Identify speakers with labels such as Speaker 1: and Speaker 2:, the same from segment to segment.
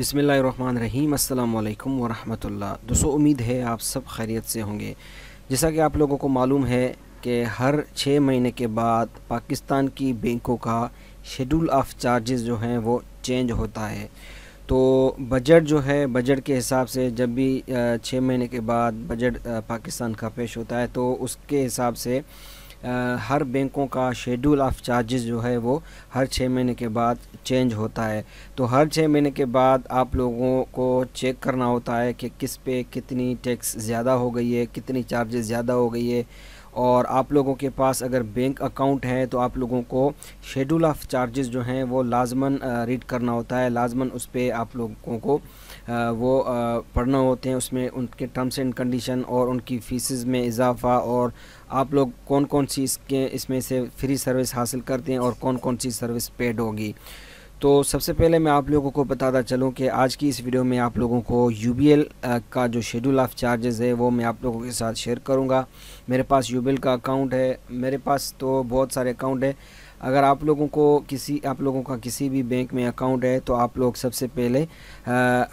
Speaker 1: बिसमीम अल्लाम वरहमल दोस्तों उम्मीद है आप सब खैरियत से होंगे जैसा कि आप लोगों को मालूम है कि हर छः महीने के बाद पाकिस्तान की बैंकों का शेड्यूल ऑफ चार्जेस जो हैं वो चेंज होता है तो बजट जो है बजट के हिसाब से जब भी छः महीने के बाद बजट पाकिस्तान का पेश होता है तो उसके हिसाब से हर बैंकों का शेड्यूल ऑफ चार्जेस जो है वो हर छः महीने के बाद चेंज होता है तो हर छः महीने के बाद आप लोगों को चेक करना होता है कि किस पे कितनी टैक्स ज़्यादा हो गई है कितनी चार्जेस ज़्यादा हो गई है और आप लोगों के पास अगर बैंक अकाउंट है तो आप लोगों को शेड्यूल ऑफ़ चार्जेस जो हैं वो लाजमन रीड करना होता है लाजमन उस पर आप लोगों को वो पढ़ना होते हैं उसमें उनके टर्म्स एंड कंडीशन और उनकी फीस में इजाफा और आप लोग कौन कौन सी इसके इसमें से फ्री सर्विस हासिल करते हैं और कौन कौन सी सर्विस पेड होगी तो सबसे पहले मैं आप लोगों को बताता चलूँ कि आज की इस वीडियो में आप लोगों को यू का जो शेड्यूल ऑफ़ चार्जेस है वो मैं आप लोगों के साथ शेयर करूँगा मेरे पास यू का अकाउंट है मेरे पास तो बहुत सारे अकाउंट है अगर आप लोगों को किसी आप लोगों का किसी भी बैंक में अकाउंट है तो आप लोग सबसे पहले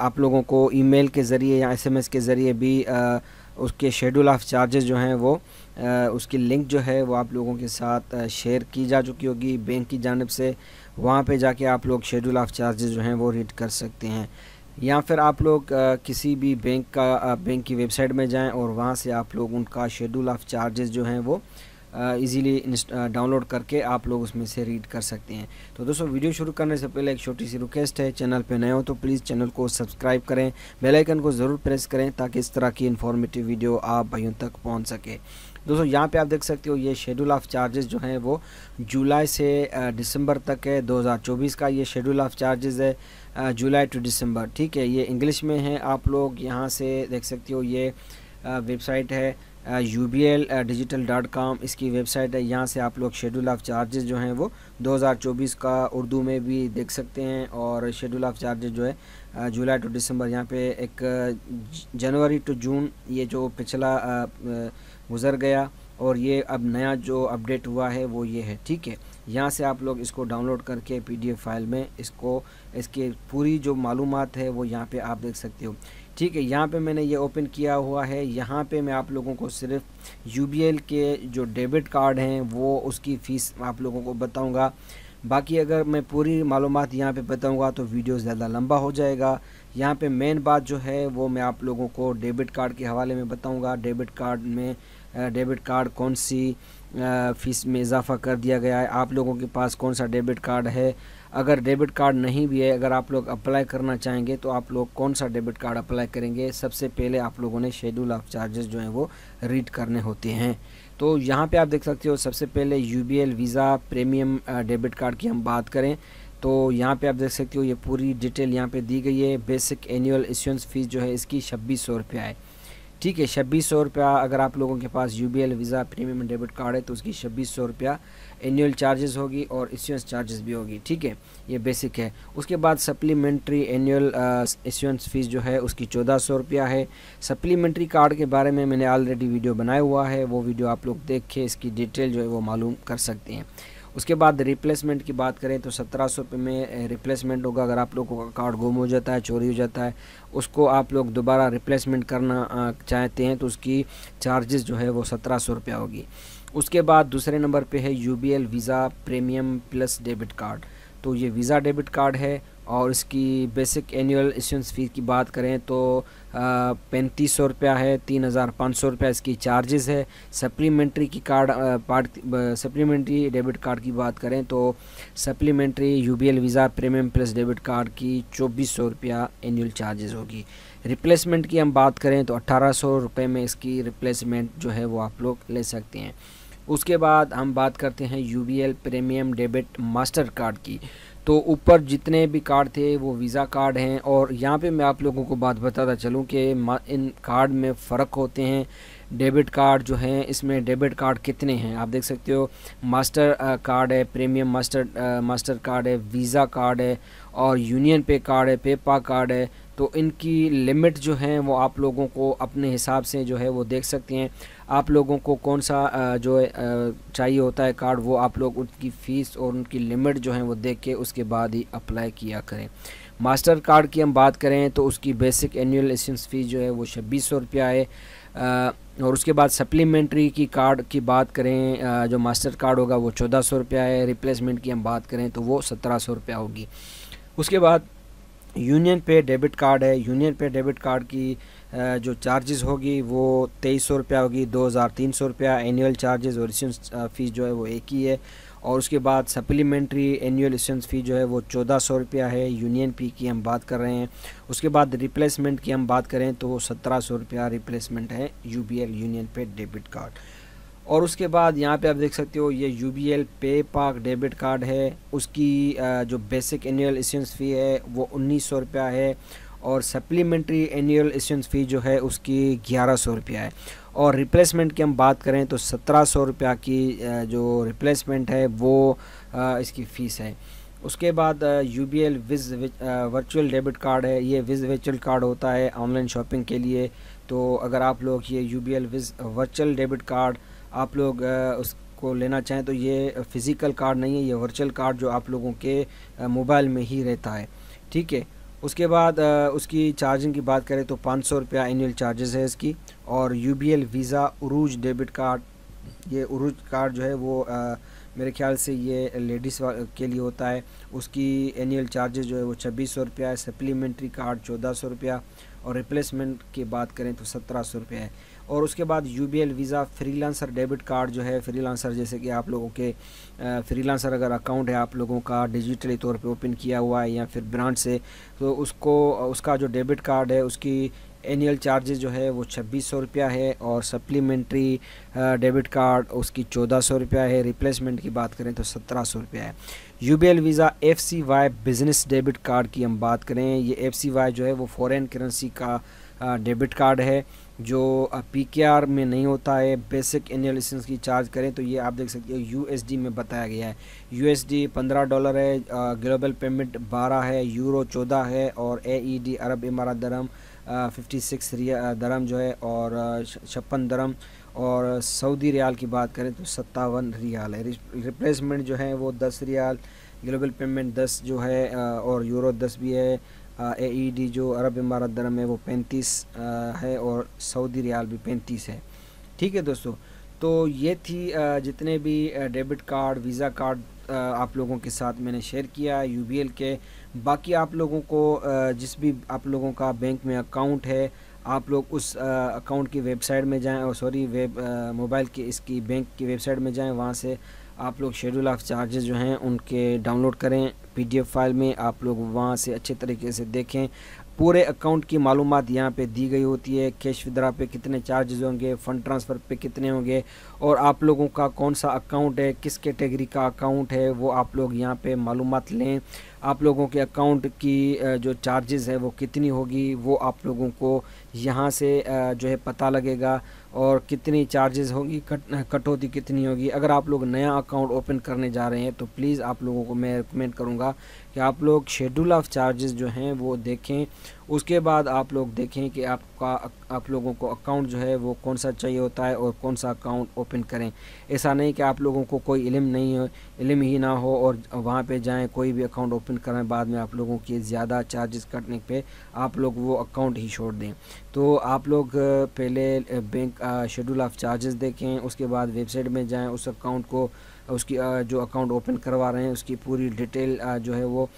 Speaker 1: आप लोगों को ईमेल के ज़रिए या एसएमएस के ज़रिए भी उसके शेड्यूल ऑफ चार्जेस जो हैं वो उसकी लिंक जो है वो आप लोगों के साथ शेयर की जा चुकी होगी बैंक की जानब से वहाँ पे जाके आप लोग शेड्यूल ऑफ चार्जेस जो हैं वो रीड कर सकते हैं या फिर आप लोग किसी भी बैंक का बैंक की वेबसाइट में जाएं और वहाँ से आप लोग उनका शेड्यूल ऑफ़ चार्जेस जो हैं वो इजीली डाउनलोड करके आप लोग उसमें से रीड कर सकते हैं तो दोस्तों वीडियो शुरू करने से पहले एक छोटी सी रिक्वेस्ट है चैनल पर नए हो तो प्लीज़ चैनल को सब्सक्राइब करें बेलाइकन को ज़रूर प्रेस करें ताकि इस तरह की इन्फॉर्मेटिव वीडियो आप भाइयों तक पहुँच सके दोस्तों यहाँ पे आप देख सकते हो ये शेड्यूल ऑफ चार्जेस जो हैं वो जुलाई से दिसंबर तक है 2024 का ये शेड्यूल ऑफ चार्जेस है जुलाई टू दिसंबर ठीक है ये इंग्लिश में है आप लोग यहाँ से देख सकते हो ये वेबसाइट है U B L digital dot com इसकी वेबसाइट है यहाँ से आप लोग शेड्यूल ऑफ़ चार्जेस जो हैं वो 2024 का उर्दू में भी देख सकते हैं और शेड्यूल ऑफ़ चार्जेस जो है जुलाई टू दिसंबर यहाँ पे एक जनवरी टू जून ये जो पिछला गुज़र गया और ये अब नया जो अपडेट हुआ है वो ये है ठीक है यहाँ से आप लोग इसको डाउनलोड करके पीडीएफ फाइल में इसको इसके पूरी जो मालूम है वो यहाँ पे आप देख सकते हो ठीक है यहाँ पे मैंने ये ओपन किया हुआ है यहाँ पे मैं आप लोगों को सिर्फ यू के जो डेबिट कार्ड हैं वो उसकी फ़ीस आप लोगों को बताऊँगा बाकी अगर मैं पूरी मालूम यहाँ पे बताऊँगा तो वीडियो ज़्यादा लंबा हो जाएगा यहाँ पे मेन बात जो है वो मैं आप लोगों को डेबिट कार्ड के हवाले में बताऊँगा डेबिट कार्ड में डेबिट कार्ड कौन सी फ़ीस में इजाफ़ा कर दिया गया है आप लोगों के पास कौन सा डेबिट कार्ड है अगर डेबिट कार्ड नहीं भी है अगर आप लोग अप्लाई करना चाहेंगे तो आप लोग कौन सा डेबिट कार्ड अप्लाई करेंगे सबसे पहले आप लोगों ने शेड्यूल ऑफ चार्जेस जो हैं वो रीड करने होते हैं तो यहाँ पे आप देख सकते हो सबसे पहले U visa premium debit card की हम बात करें तो यहाँ पे आप देख सकते हो ये पूरी डिटेल यहाँ पे दी गई है बेसिक एनुअल इश्योरेंस फ़ीस जो है इसकी छब्बीस सौ रुपया है ठीक है छब्बीस सौ रुपया अगर आप लोगों के पास U visa premium debit card है तो उसकी छब्बीस सौ रुपया एनुअल चार्जेस होगी और इश्योरेंस चार्जेस भी होगी ठीक है ये बेसिक है उसके बाद सप्लीमेंट्री एनुअल इश्योरेंस फ़ीस जो है उसकी चौदह सौ रुपया है सप्लीमेंट्री कार्ड के बारे में मैंने ऑलरेडी वीडियो बनाया हुआ है वो वीडियो आप लोग देख के इसकी डिटेल जो है वो मालूम कर सकते हैं उसके बाद रिप्लेसमेंट की बात करें तो सत्रह सौ रुपये में रिप्लेसमेंट uh, होगा अगर आप लोगों का कार्ड गुम हो जाता है चोरी हो जाता है उसको आप लोग दोबारा रिप्लेसमेंट करना uh, चाहते हैं तो उसकी चार्जेस जो है वो सत्रह सौ रुपया होगी उसके बाद दूसरे नंबर पे है U visa premium plus debit card तो ये वीज़ा डेबिट कार्ड है और इसकी बेसिक एनुअल इशूंस फ़ीस की बात करें तो पैंतीस सौ रुपया है तीन हज़ार पाँच सौ रुपया इसकी चार्जेस है सप्लीमेंट्री की card part supplementary debit card की बात करें तो supplementary U visa premium plus debit card की चौबीस सौ रुपया एनुअल चार्जेस होगी रिप्लेसमेंट की हम बात करें तो अट्ठारह सौ रुपये में इसकी रिप्लेसमेंट जो है वो आप लोग ले सकते हैं उसके बाद हम बात करते हैं U premium debit Mastercard की तो ऊपर जितने भी कार्ड थे वो वीज़ा कार्ड हैं और यहाँ पे मैं आप लोगों को बात बताता चलूँ कि इन कार्ड में फ़र्क होते हैं डेबिट कार्ड जो हैं इसमें डेबिट कार्ड कितने हैं आप देख सकते हो मास्टर कार्ड है प्रीमियम मास्टर मास्टर कार्ड है वीज़ा कार्ड है और यूनियन पे कार्ड है पेपा कार्ड है तो इनकी लिमिट जो है वो आप लोगों को अपने हिसाब से जो है वो देख सकते हैं आप लोगों को कौन सा जो चाहिए होता है कार्ड वो आप लोग उनकी फ़ीस और उनकी लिमिट जो है वो देख के उसके बाद ही अप्लाई किया करें मास्टर कार्ड की हम बात करें तो उसकी बेसिक एनुअल एसेंस फ़ीस जो है वो छब्बीस सौ रुपया है और उसके बाद सप्लीमेंट्री की कार्ड की बात करें जो मास्टर कार्ड होगा वो चौदह सौ रुपया है रिप्लेसमेंट की हम बात करें तो वो सत्रह सौ रुपया होगी उसके बाद यूनियन पे डेबिट कार्ड है यूनियन पे डेबिट कार्ड की जो चार्जेस होगी वो तेईस सौ रुपया होगी दो हज़ार तीन सौ रुपया एनुअल चार्जेस और फ़ीस जो है वो एक ही है और उसके बाद सप्लीमेंट्री एनुअल स्टूडेंट फ़ी जो है वो चौदह सौ रुपया है यूनियन पी की हम बात कर रहे हैं उसके बाद रिप्लेसमेंट की हम बात करें तो सत्रह सौ रुपया रिप्लेसमेंट है U B L Union Pay debit card और उसके बाद यहाँ पे आप देख सकते हो ये यू बी एल पे पाक डेबिट कार्ड है उसकी जो बेसिक एनुअल इशेंस फ़ी है वो उन्नीस सौ रुपया है और सप्लीमेंट्री एनुअल इशेंस फ़ी जो है उसकी ग्यारह सौ रुपया है और रिप्लेसमेंट की हम बात करें तो सत्रह सौ रुपया की जो रिप्लेसमेंट है वो इसकी फ़ीस है उसके बाद U B L Wiz virtual debit card है ये विज वर्चुअल कार्ड होता है ऑनलाइन शॉपिंग के लिए तो अगर आप लोग ये U B L Wiz virtual debit card आप लोग उसको लेना चाहें तो ये फ़िज़िकल कार्ड नहीं है ये वर्चुअल कार्ड जो आप लोगों के मोबाइल में ही रहता है ठीक है उसके बाद उसकी चार्जिंग की बात करें तो पाँच सौ रुपया एनुअल चार्जेस है इसकी और U B L Visa Urooj debit card ये उरूज कार्ड जो है वो आ, मेरे ख्याल से ये लेडीज़ के लिए होता है उसकी एनुअल चार्जेस जो है वो छब्बीस सौ रुपया है सप्लीमेंट्री कार्ड चौदह सौ रुपया और रिप्लेसमेंट की बात करें तो सत्रह सौ रुपया है और उसके बाद U Visa freelancer debit card जो है फ्रीलांसर जैसे कि आप लोगों के फ्रीलांसर अगर अकाउंट है आप लोगों का डिजिटली तौर पे ओपन किया हुआ है या फिर ब्रांड से तो उसको उसका जो डेबिट कार्ड है उसकी एनुअल चार्जेज जो है वो छब्बीस सौ रुपया है और सप्लीमेंट्री डेबिट कार्ड उसकी चौदह सौ रुपया है रिप्लेसमेंट की बात करें तो सत्रह सौ रुपया है U B L Visa F C Y business debit card की हम बात करें ये एफ सी वाई जो है वो फॉरेन करेंसी का डेबिट कार्ड है जो पी के आर में नहीं होता है बेसिक एनालिसिस की चार्ज करें तो ये आप देख सकते हो यूएसडी में बताया गया है यूएसडी पंद्रह डॉलर है ग्लोबल पेमेंट बारह है यूरो चौदह है और एईडी e अरब इमारत दरम फिफ्टी सिक्स दरम जो है और छप्पन दरम और सऊदी रियाल की बात करें तो सत्तावन रियाल है रिप्लेसमेंट जो है वो दस रियाल ग्लोबल पेमेंट दस जो है और यूरो दस भी है ए ई डी जो अरब इमारत दरम है वो पैंतीस है और सऊदी रियाल भी पैंतीस है ठीक है दोस्तों तो ये थी जितने भी डेबिट कार्ड वीज़ा कार्ड आप लोगों के साथ मैंने शेयर किया यू बी एल के बाकी आप लोगों को जिस भी आप लोगों का बैंक में अकाउंट है आप लोग उस अकाउंट की वेबसाइट में जाएं और सॉरी वेब मोबाइल की इसकी बैंक की वेबसाइट में जाएं वहाँ से आप लोग शेड्यूल ऑफ चार्जेस जो हैं उनके डाउनलोड करें पीडीएफ फाइल में आप लोग वहाँ से अच्छे तरीके से देखें पूरे अकाउंट की मालूम यहाँ पे दी गई होती है कैश विद्रा पे कितने चार्जेज होंगे फ़ंड ट्रांसफ़र पे कितने होंगे और आप लोगों का कौन सा अकाउंट है किस कैटेगरी का अकाउंट है वो आप लोग यहाँ पे मालूम लें आप लोगों के अकाउंट की जो चार्जेस है वो कितनी होगी वो आप लोगों को यहाँ से जो है पता लगेगा और कितनी चार्जेस होगी कट कटौती कितनी होगी अगर आप लोग नया अकाउंट ओपन करने जा रहे हैं तो प्लीज़ आप लोगों को मैं रिकमेंड करूँगा कि आप लोग शेड्यूल ऑफ चार्जेस जो हैं वो देखें उसके बाद आप लोग देखें कि आपका आप लोगों को अकाउंट जो है वो कौन सा चाहिए होता है और कौन सा अकाउंट ओपन करें ऐसा नहीं कि आप लोगों को कोई इलम नहीं हो इलम ही ना हो और वहाँ पे जाएं कोई भी अकाउंट ओपन करें बाद में आप लोगों के ज़्यादा चार्जेस कटने पे आप लोग वो अकाउंट ही छोड़ दें तो आप लोग पहले बैंक शेड्यूल ऑफ़ चार्जेस देखें उसके बाद वेबसाइट में जाएँ उस अकाउंट को उसकी जो अकाउंट ओपन करवा रहे हैं उसकी पूरी डिटेल जो है वो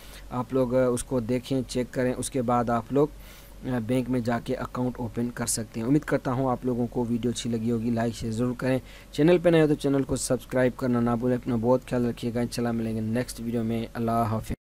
Speaker 1: आप लोग उसको देखें चेक करें उसके बाद आप लोग बैंक में जाके अकाउंट ओपन कर सकते हैं उम्मीद करता हूँ आप लोगों को वीडियो अच्छी लगी होगी लाइक शेयर ज़रूर करें चैनल पर नए हो तो चैनल को सब्सक्राइब करना ना भूलें अपना बहुत ख्याल रखिएगा इन मिलेंगे नेक्स्ट वीडियो में अल्लाह हाफि